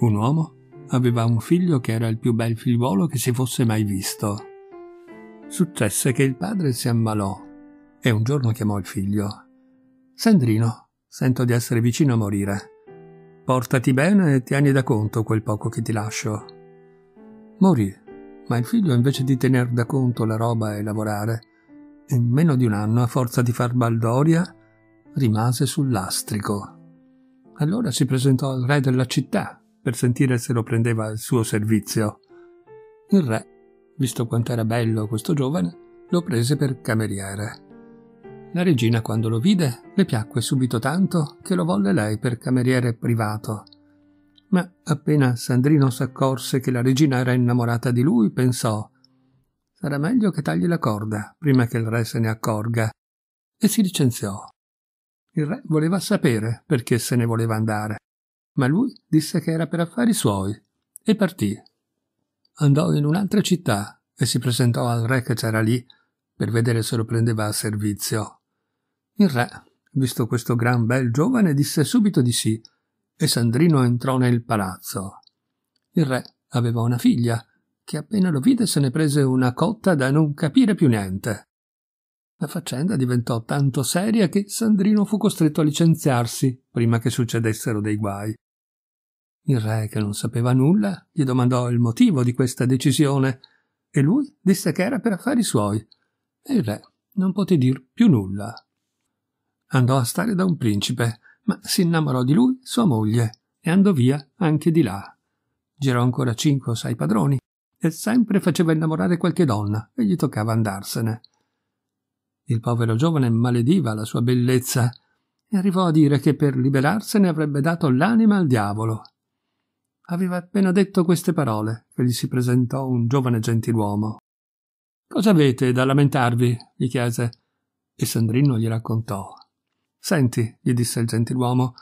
Un uomo aveva un figlio che era il più bel figliuolo che si fosse mai visto. Successe che il padre si ammalò e un giorno chiamò il figlio. Sandrino, sento di essere vicino a morire. Portati bene e tieni da conto quel poco che ti lascio. Morì, ma il figlio invece di tener da conto la roba e lavorare, in meno di un anno, a forza di far baldoria, rimase sul lastrico. Allora si presentò al re della città, per sentire se lo prendeva al suo servizio. Il re, visto quanto era bello questo giovane, lo prese per cameriere. La regina, quando lo vide, le piacque subito tanto che lo volle lei per cameriere privato. Ma appena Sandrino s'accorse che la regina era innamorata di lui, pensò sarà meglio che tagli la corda prima che il re se ne accorga, e si licenziò. Il re voleva sapere perché se ne voleva andare ma lui disse che era per affari suoi e partì. Andò in un'altra città e si presentò al re che c'era lì per vedere se lo prendeva a servizio. Il re, visto questo gran bel giovane, disse subito di sì e Sandrino entrò nel palazzo. Il re aveva una figlia che appena lo vide se ne prese una cotta da non capire più niente. La faccenda diventò tanto seria che Sandrino fu costretto a licenziarsi prima che succedessero dei guai. Il re, che non sapeva nulla, gli domandò il motivo di questa decisione e lui disse che era per affari suoi. E il re non poté dir più nulla. Andò a stare da un principe, ma si innamorò di lui sua moglie e andò via anche di là. Girò ancora cinque o sei padroni e sempre faceva innamorare qualche donna e gli toccava andarsene. Il povero giovane malediva la sua bellezza e arrivò a dire che per liberarsene avrebbe dato l'anima al diavolo Aveva appena detto queste parole che gli si presentò un giovane gentiluomo. Cosa avete da lamentarvi? gli chiese. E Sandrino gli raccontò. Senti, gli disse il gentiluomo,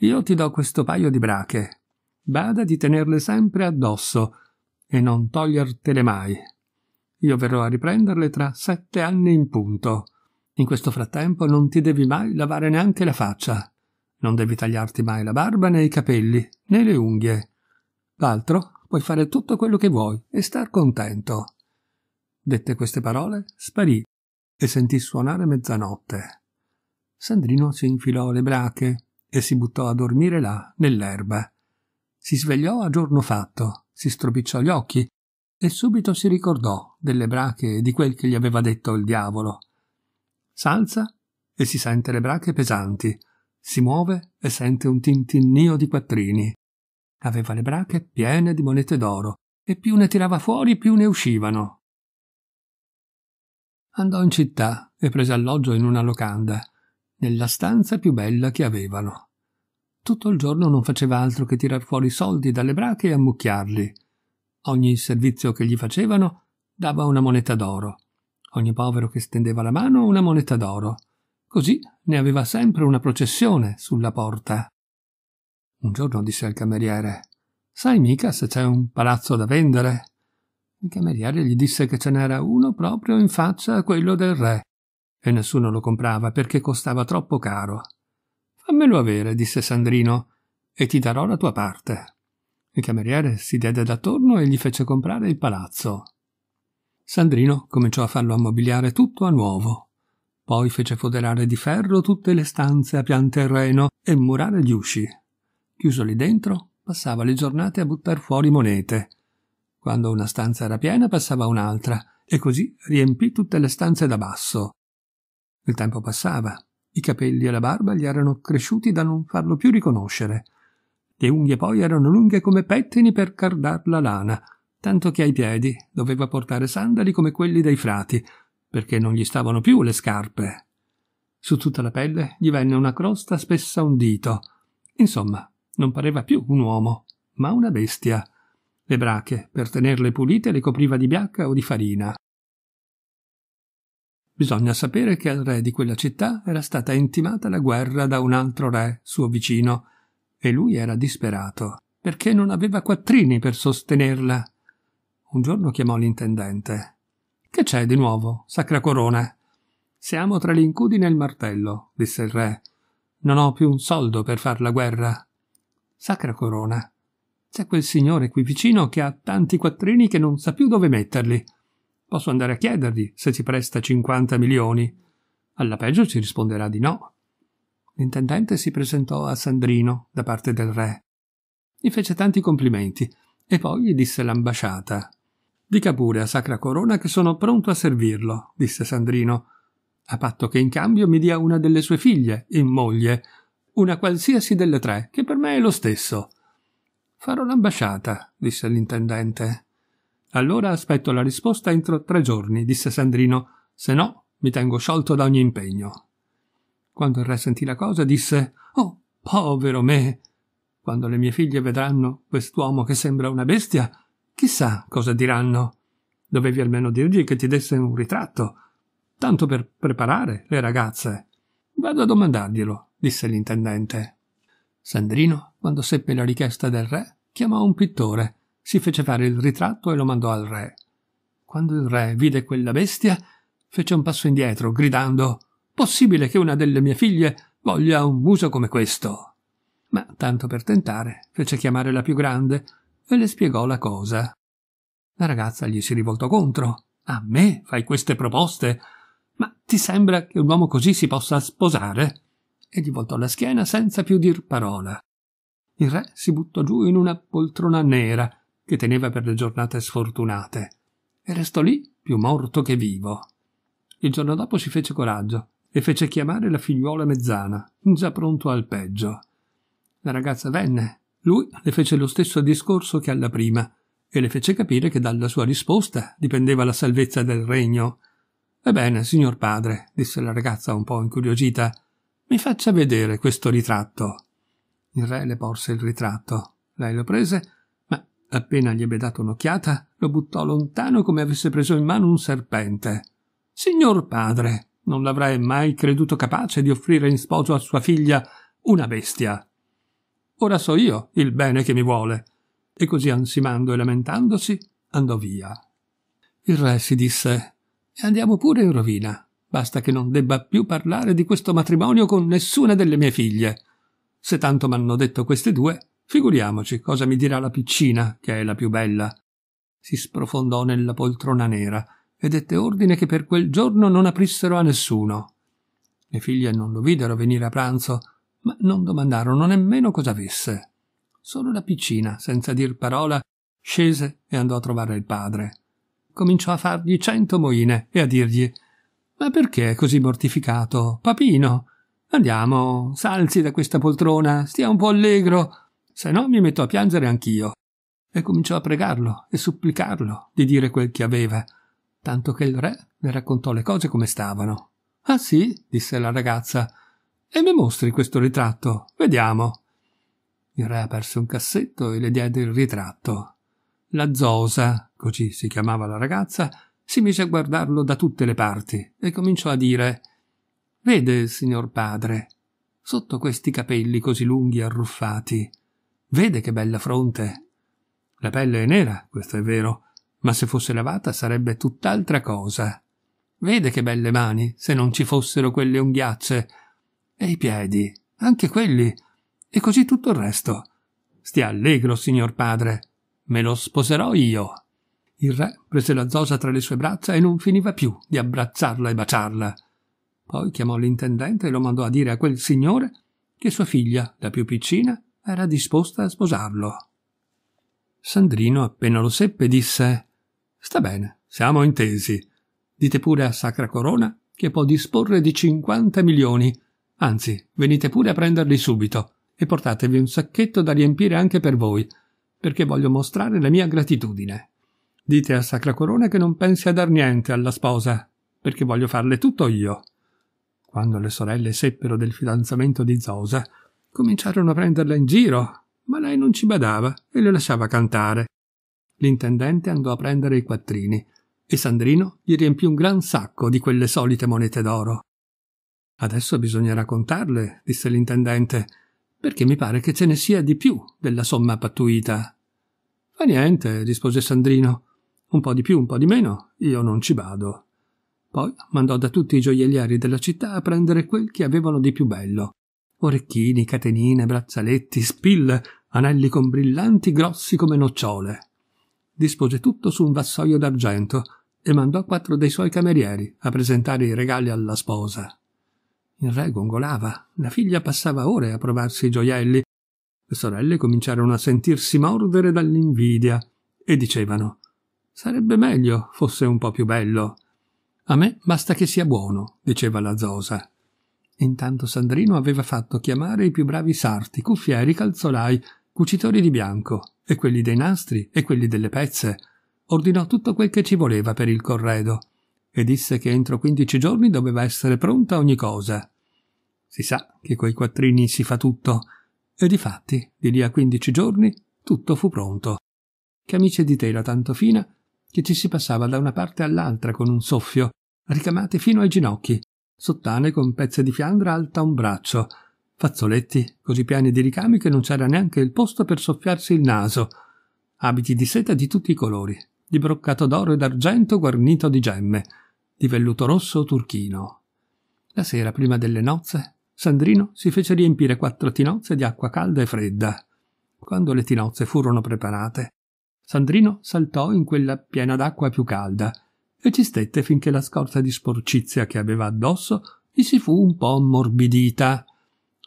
io ti do questo paio di brache. Bada di tenerle sempre addosso e non togliertele mai. Io verrò a riprenderle tra sette anni in punto. In questo frattempo non ti devi mai lavare neanche la faccia. Non devi tagliarti mai la barba né i capelli, né le unghie. L'altro puoi fare tutto quello che vuoi e star contento. Dette queste parole, sparì e sentì suonare mezzanotte. Sandrino si infilò le brache e si buttò a dormire là, nell'erba. Si svegliò a giorno fatto, si stropicciò gli occhi e subito si ricordò delle brache e di quel che gli aveva detto il diavolo. S'alza e si sente le brache pesanti, si muove e sente un tintinnio di quattrini. Aveva le brache piene di monete d'oro e più ne tirava fuori più ne uscivano. Andò in città e prese alloggio in una locanda, nella stanza più bella che avevano. Tutto il giorno non faceva altro che tirar fuori soldi dalle brache e ammucchiarli. Ogni servizio che gli facevano dava una moneta d'oro. Ogni povero che stendeva la mano una moneta d'oro. Così ne aveva sempre una processione sulla porta. Un giorno disse al cameriere Sai mica se c'è un palazzo da vendere? Il cameriere gli disse che ce n'era uno proprio in faccia a quello del re, e nessuno lo comprava perché costava troppo caro. Fammelo avere, disse Sandrino, e ti darò la tua parte. Il cameriere si diede d'attorno e gli fece comprare il palazzo. Sandrino cominciò a farlo ammobiliare tutto a nuovo. Poi fece foderare di ferro tutte le stanze a pian terreno e murare gli usci. Chiuso lì dentro, passava le giornate a buttar fuori monete. Quando una stanza era piena, passava un'altra, e così riempì tutte le stanze da basso. Il tempo passava, i capelli e la barba gli erano cresciuti da non farlo più riconoscere. Le unghie poi erano lunghe come pettini per cardar la lana, tanto che ai piedi doveva portare sandali come quelli dei frati, perché non gli stavano più le scarpe. Su tutta la pelle gli venne una crosta spessa un dito. Insomma, non pareva più un uomo, ma una bestia. Le brache, per tenerle pulite, le copriva di biacca o di farina. Bisogna sapere che al re di quella città era stata intimata la guerra da un altro re, suo vicino, e lui era disperato, perché non aveva quattrini per sostenerla. Un giorno chiamò l'intendente. Che c'è di nuovo, sacra corona? Siamo tra l'incudine e il martello, disse il re. Non ho più un soldo per far la guerra. Sacra corona. C'è quel signore qui vicino che ha tanti quattrini che non sa più dove metterli. Posso andare a chiedergli se ci presta 50 milioni. Alla peggio ci risponderà di no. L'intendente si presentò a Sandrino da parte del re. Gli fece tanti complimenti e poi gli disse l'ambasciata. Dica pure a Sacra Corona che sono pronto a servirlo, disse Sandrino, a patto che in cambio mi dia una delle sue figlie in moglie, una qualsiasi delle tre, che per me è lo stesso. Farò l'ambasciata, disse l'intendente. Allora aspetto la risposta entro tre giorni, disse Sandrino, se no mi tengo sciolto da ogni impegno. Quando il re sentì la cosa, disse Oh, povero me. Quando le mie figlie vedranno quest'uomo che sembra una bestia, chissà cosa diranno. Dovevi almeno dirgli che ti desse un ritratto, tanto per preparare le ragazze. Vado a domandarglielo, disse l'intendente. Sandrino, quando seppe la richiesta del re, chiamò un pittore, si fece fare il ritratto e lo mandò al re. Quando il re vide quella bestia, fece un passo indietro, gridando Possibile che una delle mie figlie voglia un muso come questo? Ma, tanto per tentare, fece chiamare la più grande e le spiegò la cosa. La ragazza gli si rivoltò contro. A me fai queste proposte? Ma ti sembra che un uomo così si possa sposare? e gli voltò la schiena senza più dir parola. Il re si buttò giù in una poltrona nera che teneva per le giornate sfortunate e restò lì più morto che vivo. Il giorno dopo si fece coraggio e fece chiamare la figliuola mezzana, già pronto al peggio. La ragazza venne, lui le fece lo stesso discorso che alla prima e le fece capire che dalla sua risposta dipendeva la salvezza del regno. Ebbene, signor padre, disse la ragazza un po' incuriosita, mi faccia vedere questo ritratto. Il re le porse il ritratto. Lei lo prese, ma appena gli ebbe dato un'occhiata, lo buttò lontano come avesse preso in mano un serpente. Signor padre, non l'avrei mai creduto capace di offrire in sposo a sua figlia una bestia. Ora so io il bene che mi vuole. E così ansimando e lamentandosi, andò via. Il re si disse: Andiamo pure in rovina. Basta che non debba più parlare di questo matrimonio con nessuna delle mie figlie. Se tanto m'hanno detto queste due, figuriamoci cosa mi dirà la piccina, che è la più bella. Si sprofondò nella poltrona nera e dette ordine che per quel giorno non aprissero a nessuno. Le figlie non lo videro venire a pranzo, ma non domandarono nemmeno cosa avesse. Solo la piccina, senza dir parola, scese e andò a trovare il padre. Cominciò a fargli cento moine e a dirgli ma perché è così mortificato? Papino, andiamo, salzi da questa poltrona, stia un po' allegro, se no mi metto a piangere anch'io. E cominciò a pregarlo e supplicarlo di dire quel che aveva, tanto che il re le raccontò le cose come stavano. Ah sì, disse la ragazza, e mi mostri questo ritratto, vediamo. Il re aperse un cassetto e le diede il ritratto. La Zosa, così si chiamava la ragazza, si mise a guardarlo da tutte le parti e cominciò a dire Vede, signor padre, sotto questi capelli così lunghi e arruffati, vede che bella fronte. La pelle è nera, questo è vero, ma se fosse lavata sarebbe tutt'altra cosa. Vede che belle mani, se non ci fossero quelle unghiacce. E i piedi, anche quelli, e così tutto il resto. Stia allegro, signor padre, me lo sposerò io. Il re prese la zosa tra le sue braccia e non finiva più di abbracciarla e baciarla. Poi chiamò l'intendente e lo mandò a dire a quel signore che sua figlia, la più piccina, era disposta a sposarlo. Sandrino, appena lo seppe, disse Sta bene, siamo intesi. Dite pure a Sacra Corona che può disporre di 50 milioni. Anzi, venite pure a prenderli subito e portatevi un sacchetto da riempire anche per voi, perché voglio mostrare la mia gratitudine. Dite a Sacra Corona che non pensi a dar niente alla sposa, perché voglio farle tutto io. Quando le sorelle seppero del fidanzamento di Zosa, cominciarono a prenderla in giro, ma lei non ci badava e le lasciava cantare. L'intendente andò a prendere i quattrini e Sandrino gli riempì un gran sacco di quelle solite monete d'oro. Adesso bisognerà contarle, disse l'intendente, perché mi pare che ce ne sia di più della somma pattuita. Fa niente, rispose Sandrino un po' di più, un po' di meno, io non ci vado. Poi mandò da tutti i gioiellieri della città a prendere quel che avevano di più bello. Orecchini, catenine, braccialetti, spille, anelli con brillanti grossi come nocciole. Dispose tutto su un vassoio d'argento e mandò quattro dei suoi camerieri a presentare i regali alla sposa. Il re gongolava, la figlia passava ore a provarsi i gioielli. Le sorelle cominciarono a sentirsi mordere dall'invidia e dicevano Sarebbe meglio fosse un po' più bello. A me basta che sia buono, diceva la Zosa. Intanto Sandrino aveva fatto chiamare i più bravi sarti, cuffieri, calzolai, cucitori di bianco, e quelli dei nastri e quelli delle pezze. Ordinò tutto quel che ci voleva per il corredo e disse che entro quindici giorni doveva essere pronta ogni cosa. Si sa che coi quattrini si fa tutto, e difatti, di lì a quindici giorni, tutto fu pronto. Camice di tela tanto fina che ci si passava da una parte all'altra con un soffio, ricamate fino ai ginocchi, sottane con pezze di fiandra alta un braccio, fazzoletti così pieni di ricami che non c'era neanche il posto per soffiarsi il naso, abiti di seta di tutti i colori, di broccato d'oro e d'argento guarnito di gemme, di velluto rosso turchino. La sera prima delle nozze, Sandrino si fece riempire quattro tinozze di acqua calda e fredda. Quando le tinozze furono preparate, Sandrino saltò in quella piena d'acqua più calda e ci stette finché la scorza di sporcizia che aveva addosso gli si fu un po' ammorbidita.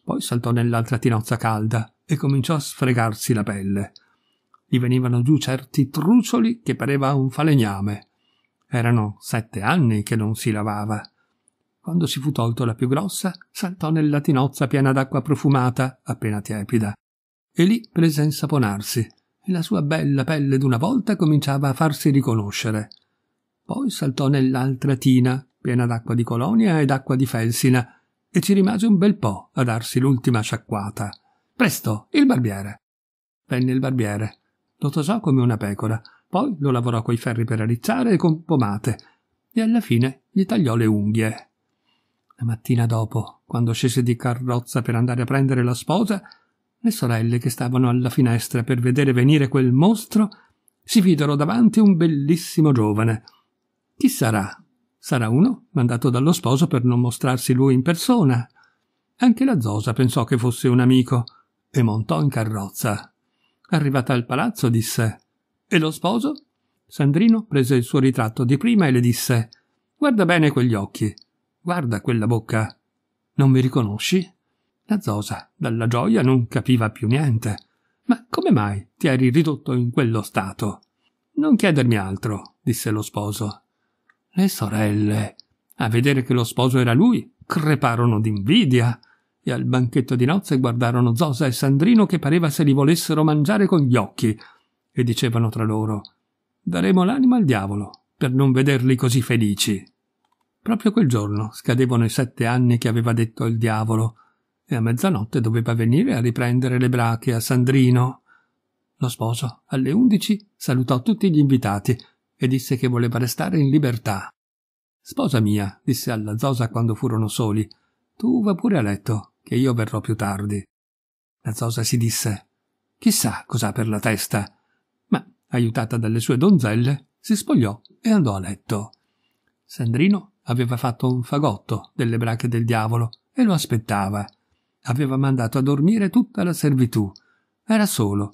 Poi saltò nell'altra tinozza calda e cominciò a sfregarsi la pelle. Gli venivano giù certi trucioli che pareva un falegname. Erano sette anni che non si lavava. Quando si fu tolto la più grossa, saltò nella tinozza piena d'acqua profumata, appena tiepida, e lì prese a insaponarsi e la sua bella pelle d'una volta cominciava a farsi riconoscere. Poi saltò nell'altra tina, piena d'acqua di colonia e d'acqua di felsina, e ci rimase un bel po' a darsi l'ultima sciacquata. Presto, il barbiere! Venne il barbiere. Lo tosò come una pecora, poi lo lavorò coi ferri per arricciare e con pomate, e alla fine gli tagliò le unghie. La mattina dopo, quando scese di carrozza per andare a prendere la sposa, le sorelle che stavano alla finestra per vedere venire quel mostro si videro davanti un bellissimo giovane. Chi sarà? Sarà uno mandato dallo sposo per non mostrarsi lui in persona. Anche la Zosa pensò che fosse un amico e montò in carrozza. Arrivata al palazzo disse E lo sposo? Sandrino prese il suo ritratto di prima e le disse Guarda bene quegli occhi, guarda quella bocca. Non mi riconosci? La Zosa, dalla gioia, non capiva più niente. Ma come mai ti eri ridotto in quello stato? Non chiedermi altro, disse lo sposo. Le sorelle, a vedere che lo sposo era lui, creparono d'invidia e al banchetto di nozze guardarono Zosa e Sandrino che pareva se li volessero mangiare con gli occhi e dicevano tra loro daremo l'anima al diavolo per non vederli così felici. Proprio quel giorno scadevano i sette anni che aveva detto il diavolo e a mezzanotte doveva venire a riprendere le brache a Sandrino. Lo sposo, alle undici, salutò tutti gli invitati e disse che voleva restare in libertà. Sposa mia, disse alla Zosa quando furono soli, tu va pure a letto, che io verrò più tardi. La Zosa si disse, chissà cos'ha per la testa, ma, aiutata dalle sue donzelle, si spogliò e andò a letto. Sandrino aveva fatto un fagotto delle brache del diavolo e lo aspettava. Aveva mandato a dormire tutta la servitù. Era solo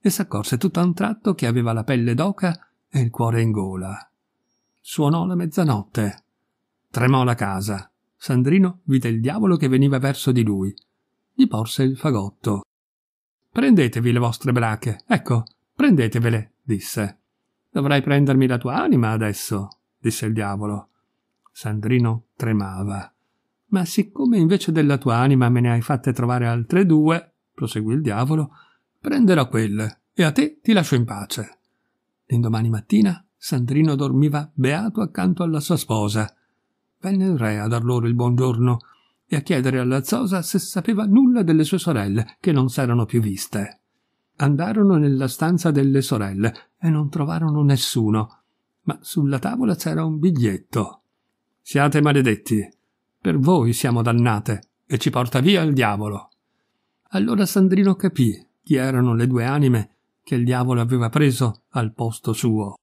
e s'accorse tutt'a un tratto che aveva la pelle d'oca e il cuore in gola. Suonò la mezzanotte. Tremò la casa. Sandrino vide il diavolo che veniva verso di lui. Gli porse il fagotto. Prendetevi le vostre brache, ecco, prendetevele, disse. Dovrai prendermi la tua anima adesso, disse il diavolo. Sandrino tremava. Ma siccome invece della tua anima me ne hai fatte trovare altre due, proseguì il diavolo, prenderò quelle e a te ti lascio in pace. L'indomani mattina Sandrino dormiva beato accanto alla sua sposa. Venne il re a dar loro il buongiorno e a chiedere alla zosa se sapeva nulla delle sue sorelle, che non s'erano più viste. Andarono nella stanza delle sorelle e non trovarono nessuno, ma sulla tavola c'era un biglietto. Siate maledetti, per voi siamo dannate e ci porta via il diavolo. Allora Sandrino capì chi erano le due anime che il diavolo aveva preso al posto suo.